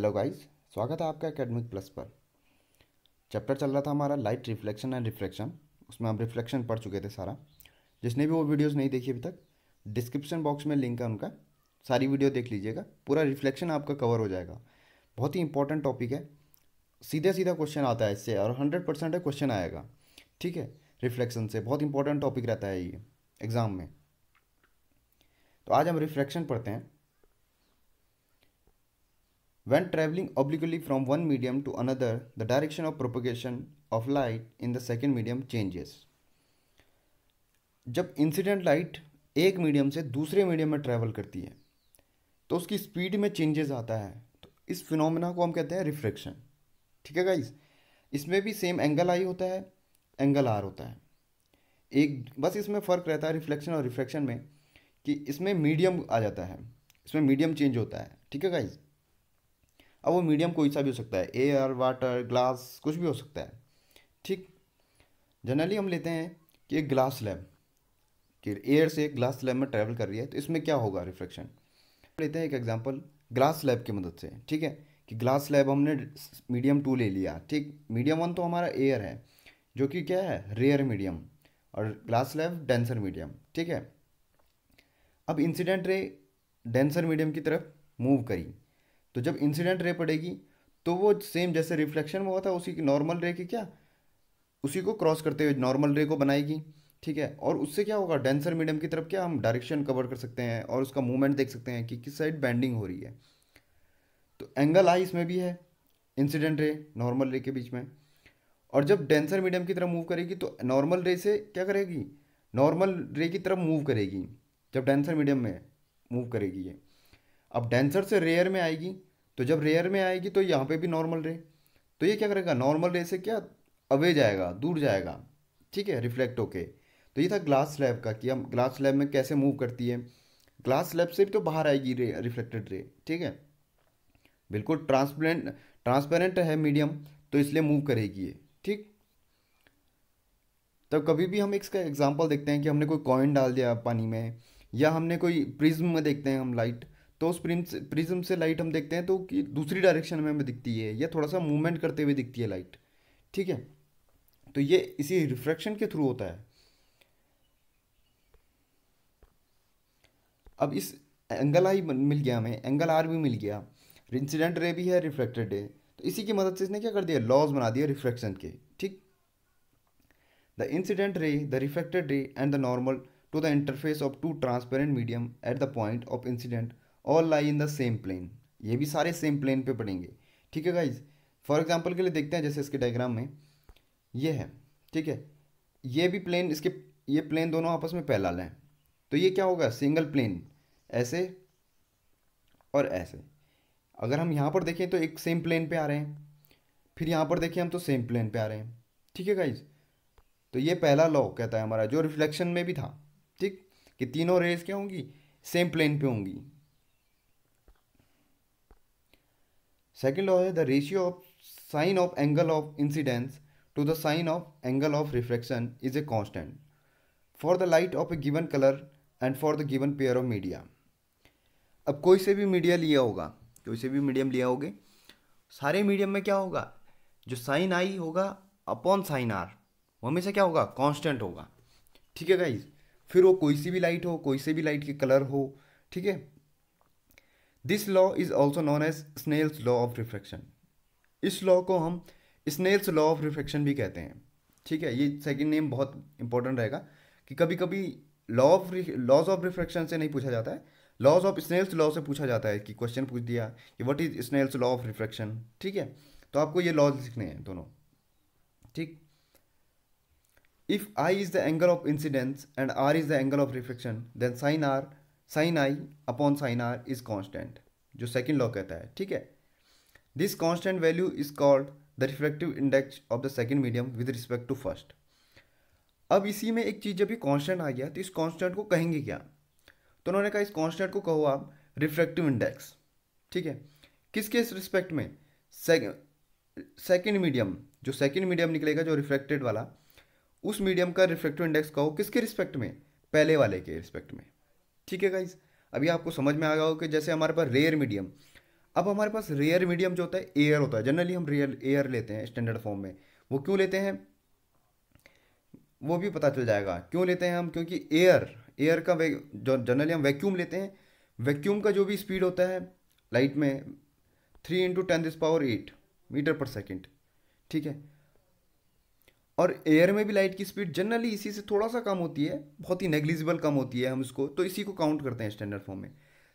Hello guys स्वागत है आपका एकेडमिक प्लस पर चैप्टर चल रहा था हमारा लाइट रिफ्लेक्शन एंड रिफ्लेक्शन उसमें हम रिफ्लेक्शन पढ़ चुके थे सारा जिसने भी वो वीडियोस नहीं देखी अभी तक डिस्क्रिप्शन बॉक्स में लिंक है उनका सारी वीडियो देख लीजिएगा पूरा रिफ्लेक्शन आपका कवर हो जाएगा बहुत ही इंपॉर्टेंट टॉपिक है सीधे सीधा क्वेश्चन आता है इससे और हंड्रेड परसेंट क्वेश्चन आएगा ठीक है रिफ्लेक्शन से बहुत इंपॉर्टेंट टॉपिक रहता है ये एग्ज़ाम में तो आज हम रिफ्लेक्शन पढ़ते हैं When traveling obliquely from one medium to another, the direction of propagation of light in the second medium changes. जब इंसिडेंट लाइट एक मीडियम से दूसरे मीडियम में ट्रैवल करती है तो उसकी स्पीड में चेंजेस आता है तो इस फिनोमेना को हम कहते हैं रिफ्रैक्शन ठीक है गाइज इसमें भी सेम एंगल आई होता है एंगल आर होता है एक बस इसमें फ़र्क रहता है रिफ्लेक्शन और रिफ्रैक्शन में कि इसमें मीडियम आ जाता है इसमें मीडियम चेंज होता है ठीक है गाइज़ अब वो मीडियम कोई सा भी हो सकता है एयर वाटर ग्लास कुछ भी हो सकता है ठीक जनरली हम लेते हैं कि एक ग्लास स्लैब कि एयर से ग्लास स्लैब में ट्रैवल कर रही है तो इसमें क्या होगा रिफ्लेक्शन लेते हैं एक एग्जाम्पल ग्लास स्लैब की मदद से ठीक है कि ग्लास स्लैब हमने मीडियम टू ले लिया ठीक मीडियम वन तो हमारा एयर है जो कि क्या है रेयर मीडियम और ग्लास स्लैब डेंसर मीडियम ठीक है अब इंसिडेंट रे डेंसर मीडियम की तरफ मूव करी तो जब इंसिडेंट रे पड़ेगी तो वो सेम जैसे रिफ्लेक्शन में हुआ था उसी की नॉर्मल रे की क्या उसी को क्रॉस करते हुए नॉर्मल रे को बनाएगी ठीक है और उससे क्या होगा डेंसर मीडियम की तरफ क्या हम डायरेक्शन कवर कर सकते हैं और उसका मूवमेंट देख सकते हैं कि किस साइड बैंडिंग हो रही है तो एंगल आई इसमें भी है इंसिडेंट रे नॉर्मल रे के बीच में और जब डेंसर मीडियम की तरफ मूव करेगी तो नॉर्मल रे से क्या करेगी नॉर्मल रे की तरफ मूव करेगी जब डेंसर मीडियम में मूव करेगी ये अब डेंसर से रेयर में आएगी तो जब रेयर में आएगी तो यहाँ पे भी नॉर्मल रे तो ये क्या करेगा नॉर्मल रे से क्या अवे जाएगा दूर जाएगा ठीक है रिफ्लेक्ट होके तो ये था ग्लास स्लैब का कि हम ग्लास स्लैब में कैसे मूव करती है ग्लास स्लैब से भी तो बाहर आएगी रे रिफ्लेक्टेड रे ठीक है बिल्कुल ट्रांसपेरेंट ट्रांसपेरेंट है मीडियम तो इसलिए मूव करेगी ये ठीक तब कभी भी हम इसका एग्जाम्पल देखते हैं कि हमने कोई कॉइन डाल दिया पानी में या हमने कोई प्रिज्म में देखते हैं हम लाइट तो उस प्रिज्म से लाइट हम देखते हैं तो कि दूसरी डायरेक्शन में हमें दिखती है या थोड़ा सा मूवमेंट करते हुए दिखती है लाइट ठीक है तो ये इसी रिफ्रैक्शन के थ्रू होता है अब इस एंगल आई मिल गया हमें एंगल आर भी मिल गया इंसिडेंट रे भी है रिफ्रैक्टेड रे तो इसी की मदद से इसने क्या कर दिया लॉज बना दिया रिफ्रैक्शन के ठीक the incident ray the refracted ray and the normal to the interface of two transparent medium at the point of incidence all lie in the same plane ये भी सारे सेम प्लेन पे पड़ेंगे ठीक है गाइज फॉर एग्जाम्पल के लिए देखते हैं जैसे इसके डायग्राम में ये है ठीक है ये भी प्लेन इसके ये प्लेन दोनों आपस में पैलाल हैं तो ये क्या होगा सिंगल प्लेन ऐसे और ऐसे अगर हम यहाँ पर देखें तो एक सेम प्लेन पे आ रहे हैं फिर यहाँ पर देखें हम तो सेम प्लेन पे आ रहे हैं ठीक है गाइज तो ये पहला लॉ कहता है हमारा जो रिफ्लेक्शन में भी था ठीक कि तीनों रेज क्या होंगी सेम प्लेन पे होंगी सेकेंड लॉ है the ratio of sine of angle of incidence to the sine of angle of reflection is a constant for the light of a given colour and for the given pair of media अब कोई से भी media लिया होगा कोई से भी medium लिया होगे सारे मीडियम में क्या होगा जो साइन आई होगा अपॉन साइन आर वो हमेशा क्या होगा कॉन्स्टेंट होगा ठीक है गाइज फिर वो कोई सी भी लाइट हो कोई से भी लाइट के कलर हो ठीक है this law is also known as Snell's law of refraction इस लॉ को हम स्नेल्स लॉ ऑफ रिफ्रैक्शन भी कहते हैं ठीक है ये सेकेंड नेम बहुत इंपॉर्टेंट रहेगा कि कभी कभी law of laws of refraction से नहीं पूछा जाता है लॉज ऑफ स्नेल्स लॉ से पूछा जाता है कि क्वेश्चन पूछ दिया कि what is Snell's law of refraction ठीक है तो आपको ये लॉज सीखने हैं दोनों ठीक if i is the angle of incidence and r is the angle of refraction then sine r sine i upon sine r is constant जो सेकेंड लॉ कहता है ठीक है this constant value is called the reflective index of the second medium with respect to first अब इसी में एक चीज़ जब भी कॉन्स्टेंट आ गया तो इस कॉन्स्टेंट को कहेंगे क्या तो उन्होंने कहा इस कॉन्स्टेंट को कहो आप रिफ्लेक्टिव इंडेक्स ठीक है किसके इस रिस्पेक्ट में सेकेंड मीडियम जो सेकेंड मीडियम निकलेगा जो रिफ्रैक्टेड वाला उस मीडियम का रिफ्लेक्टिव इंडेक्स कहो किसके रिस्पेक्ट में पहले वाले के रिस्पेक्ट में ठीक है गाइज अभी आपको समझ में आ गया हो कि जैसे हमारे पास रेयर मीडियम अब हमारे पास रेयर मीडियम जो होता है एयर होता है जनरली हम रेयर एयर लेते हैं स्टैंडर्ड फॉर्म में वो क्यों लेते हैं वो भी पता चल जाएगा क्यों लेते हैं हम क्योंकि एयर एयर का जो जनरली हम वैक्यूम लेते हैं वैक्यूम का जो भी स्पीड होता है लाइट में three into ten this power at metre per second ठीक है और एयर में भी लाइट की स्पीड जनरली इसी से थोड़ा सा कम होती है बहुत ही नेग्लिजिबल कम होती है हम इसको तो इसी को काउंट करते हैं स्टैंडर्ड फॉर्म में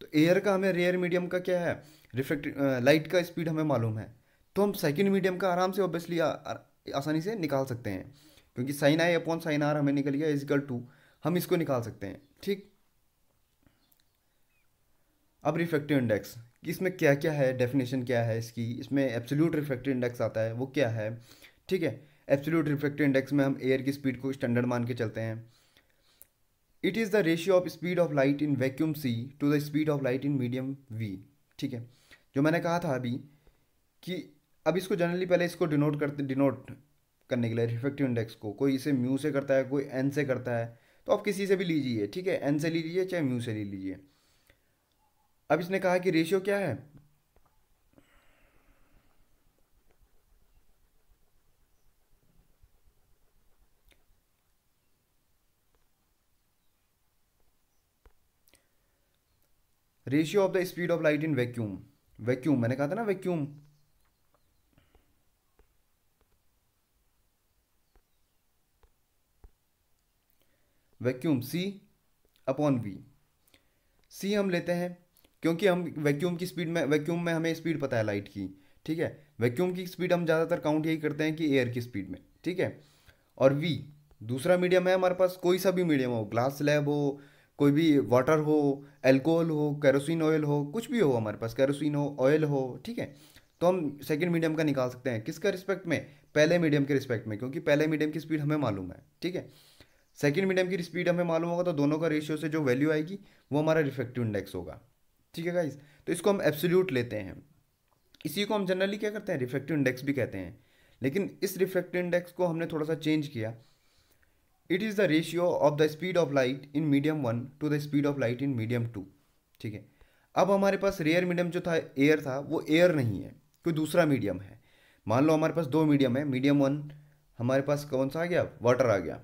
तो एयर का हमें रेयर मीडियम का क्या है रिफ्लेक्ट लाइट का स्पीड हमें मालूम है तो हम सेकेंड मीडियम का आराम से ऑब्वियसली आसानी से निकाल सकते हैं क्योंकि sine i upon sine r हमें निकल गया इजिकल टू हम इसको निकाल सकते हैं ठीक अब रिफ्लेक्टिव इंडेक्स कि इसमें क्या क्या है डेफिनेशन क्या है इसकी इसमें एब्सोल्यूट रिफ्लेक्टिव इंडेक्स आता है वो क्या है ठीक है एब्सोल्यूट रिफ्लेक्टिव इंडेक्स में हम एयर की स्पीड को स्टैंडर्ड मान के चलते हैं it is the ratio of speed of light in vacuum c to the speed of light in medium v ठीक है जो मैंने कहा था अभी कि अब इसको जनरली पहले इसको डिनोट करते डिनोट करने के लिए रिफ्रेक्टिव इंडेक्स को कोई इसे म्यू से करता है कोई एन से करता है तो आप किसी से भी लीजिए ठीक है एन से ले लीजिए चाहे म्यू से ले लीजिए अब इसने कहा कि रेशियो क्या है ratio of the speed of light in vacuum vacuum मैंने कहा था ना vacuum vacuum c upon v c हम लेते हैं क्योंकि हम वैक्यूम की स्पीड में वैक्यूम में हमें स्पीड पता है लाइट की ठीक है वैक्यूम की स्पीड हम ज़्यादातर काउंट यही करते हैं कि एयर की स्पीड में ठीक है और वी दूसरा मीडियम है हमारे पास कोई सा भी मीडियम हो ग्लास स्लैब हो कोई भी वाटर हो एल्कोहल हो कैरोसिन ऑयल हो कुछ भी हो हमारे पास कैरोसिन हो ऑयल हो ठीक है तो हम सेकेंड मीडियम का निकाल सकते हैं किसका रिस्पेक्ट में पहले मीडियम के रिस्पेक्ट में क्योंकि पहले मीडियम की स्पीड हमें मालूम है ठीक है सेकेंड मीडियम की स्पीड हमें मालूम होगा तो दोनों का रेशियो से जो वैल्यू आएगी वो हमारा रिफेक्टिव इंडेक्स होगा ठीक है गाइज तो इसको हम एब्सोल्यूट लेते हैं इसी को हम जनरली क्या करते हैं रिफेक्टिव इंडेक्स भी कहते हैं लेकिन इस रिफेक्टिव इंडेक्स को हमने थोड़ा सा चेंज किया it is the ratio of the speed of light in medium one to the speed of light in medium two ठीक है अब हमारे पास रेयर मीडियम जो था एयर था वो एयर नहीं है कोई दूसरा मीडियम है मान लो हमारे पास दो मीडियम है मीडियम वन हमारे पास कौन सा आ गया वाटर आ गया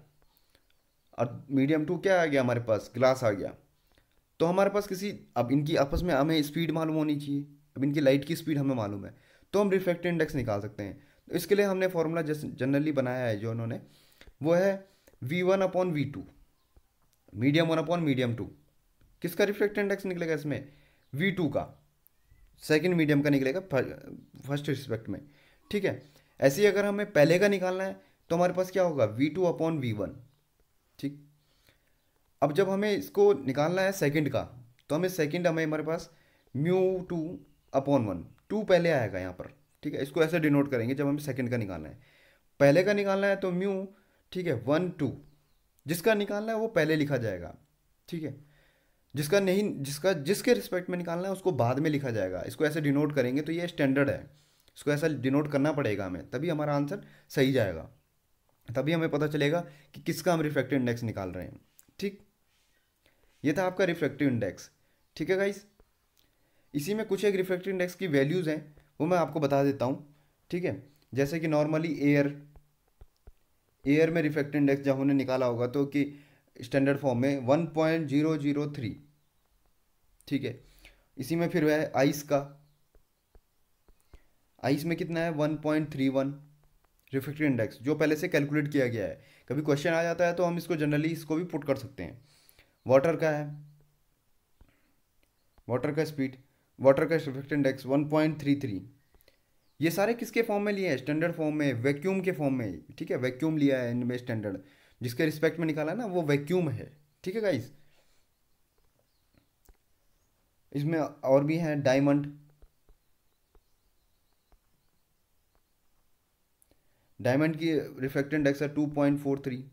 और मीडियम टू क्या आ गया हमारे पास ग्लास आ गया तो हमारे पास किसी अब इनकी आपस में हमें स्पीड मालूम होनी चाहिए अब इनकी लाइट की स्पीड हमें मालूम है तो हम रिफ्लेक्टिव इंडेक्स निकाल सकते हैं तो इसके लिए हमने फॉर्मूला जनरली बनाया है जो उन्होंने वो है v one upon v two medium one upon medium two किसका रिफ्लेक्ट इंडेक्स निकलेगा इसमें वी टू का सेकेंड मीडियम का निकलेगा फर्स्ट रिस्पेक्ट में ठीक है ऐसे ही अगर हमें पहले का निकालना है तो हमारे पास क्या होगा v two upon v one ठीक अब जब हमें इसको निकालना है सेकेंड का तो हमें सेकेंड हमें हमारे पास mu two upon one two पहले आएगा यहाँ पर ठीक है इसको ऐसे डिनोट करेंगे जब हमें सेकेंड का निकालना है पहले का निकालना है तो म्यू ठीक है वन टू जिसका निकालना है वो पहले लिखा जाएगा ठीक है जिसका नहीं जिसका जिसके रिस्पेक्ट में निकालना है उसको बाद में लिखा जाएगा इसको ऐसे डिनोट करेंगे तो ये स्टैंडर्ड है इसको ऐसा डिनोट करना पड़ेगा हमें तभी हमारा आंसर सही जाएगा तभी हमें पता चलेगा कि किसका हम रिफ्रैक्टिव इंडेक्स निकाल रहे हैं ठीक ये था आपका रिफ्रैक्टिव इंडेक्स ठीक है गाइस इसी में कुछ एक रिफ्रैक्टिव इंडेक्स की वैल्यूज़ हैं वो मैं आपको बता देता हूँ ठीक है जैसे कि नॉर्मली एयर एयर में रिफेक्ट इंडेक्स जब हमने निकाला होगा तो कि स्टैंडर्ड फॉर्म में one point zero zero three ठीक है इसी में फिर वह आइस का आइस में कितना है one point three one refract index जो पहले से कैलकुलेट किया गया है कभी क्वेश्चन आ जाता है तो हम इसको जनरली इसको भी पुट कर सकते हैं वाटर का है वाटर का स्पीड वाटर का refract index one point three three ये सारे किसके फॉर्म में लिए हैं स्टैंडर्ड फॉर्म में वैक्यूम के फॉर्म में ठीक है वैक्यूम लिया है इनमें स्टैंडर्ड जिसके रिस्पेक्ट में निकाला ना वो वैक्यूम है ठीक है गाइस इसमें और भी है डायमंड डायमंड की रिफ्लेक्टेड इंडेक्स है टू पॉइंट फोर थ्री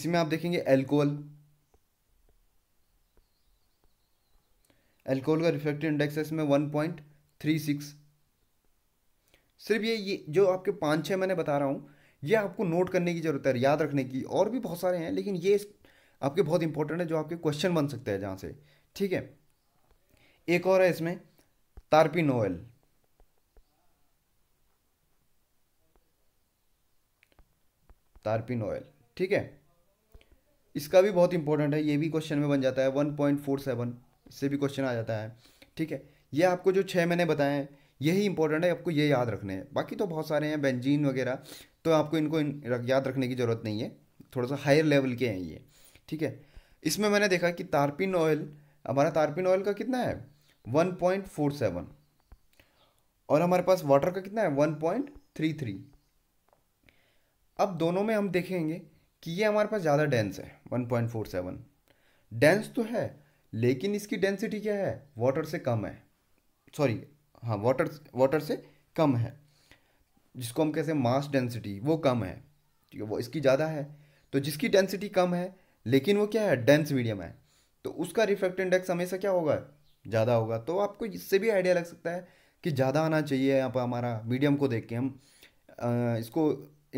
इसमें आप देखेंगे एल्कोहल एल्कोहल का रिफ्लेक्टेड इंडेक्स है इसमें वन पॉइंट थ्री सिक्स सिर्फ ये ये जो आपके पाँच छः मैंने बता रहा हूँ ये आपको नोट करने की ज़रूरत है याद रखने की और भी बहुत सारे हैं लेकिन ये आपके बहुत इंपॉर्टेंट है जो आपके क्वेश्चन बन सकते हैं जहाँ से ठीक है एक और है इसमें तारपी ऑयल तारपी नोएल ठीक है इसका भी बहुत इंपॉर्टेंट है ये भी क्वेश्चन में बन जाता है वन पॉइंट फोर सेवन इससे भी क्वेश्चन आ जाता है ठीक है ये आपको जो छः मैंने बताए हैं यही इंपॉर्टेंट है आपको ये याद रखने हैं बाकी तो बहुत सारे हैं बेंजीन वगैरह तो आपको इनको इन, याद रखने की ज़रूरत नहीं है थोड़ा सा हायर लेवल के हैं ये ठीक है इसमें मैंने देखा कि तारपिन ऑयल हमारा तारपिन ऑयल का कितना है वन पॉइंट फोर सेवन और हमारे पास वाटर का कितना है वन पॉइंट थ्री थ्री अब दोनों में हम देखेंगे कि ये हमारे पास ज़्यादा डेंस है one point four seven dense तो है लेकिन इसकी डेंसिटी क्या है वाटर से कम है सॉरी हाँ वाटर वाटर से कम है जिसको हम कहते हैं मास डेंसिटी वो कम है ठीक है वो इसकी ज़्यादा है तो जिसकी डेंसिटी कम है लेकिन वो क्या है डेंस मीडियम है तो उसका रिफ्रैक्ट इंडेक्स हमेशा क्या होगा ज़्यादा होगा तो आपको इससे भी आइडिया लग सकता है कि ज़्यादा आना चाहिए यहाँ पर हमारा मीडियम को देख के हम इसको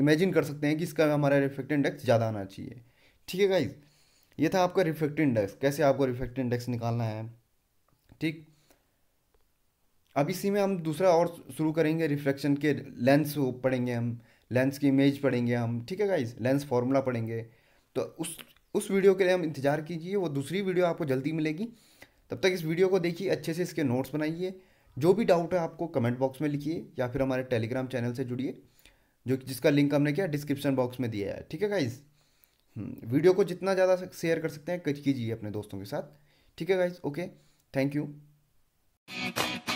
इमेजिन कर सकते हैं कि इसका हमारा रिफ्रैक्ट इंडेक्स ज़्यादा आना चाहिए ठीक है गाइज ये था आपका रिफ्रैक्ट इंडेक्स कैसे आपको रिफ्रैक्ट इंडेक्स निकालना है ठीक अब इसी में हम दूसरा और शुरू करेंगे रिफ्लेक्शन के लेंस पढ़ेंगे हम लेंस की इमेज पढ़ेंगे हम ठीक है गाइज लेंस फार्मूला पढ़ेंगे तो उस उस वीडियो के लिए हम इंतज़ार कीजिए वो दूसरी वीडियो आपको जल्दी मिलेगी तब तक इस वीडियो को देखिए अच्छे से इसके नोट्स बनाइए जो भी डाउट है आपको कमेंट बॉक्स में लिखिए या फिर हमारे टेलीग्राम चैनल से जुड़िए जो जिसका लिंक हमने क्या डिस्क्रिप्शन बॉक्स में दिया है ठीक है गाइज़ वीडियो हम्म, को जितना ज़्यादा शेयर कर सकते हैं कीजिए अपने दोस्तों के साथ ठीक है गाइज़ ओके थैंक यू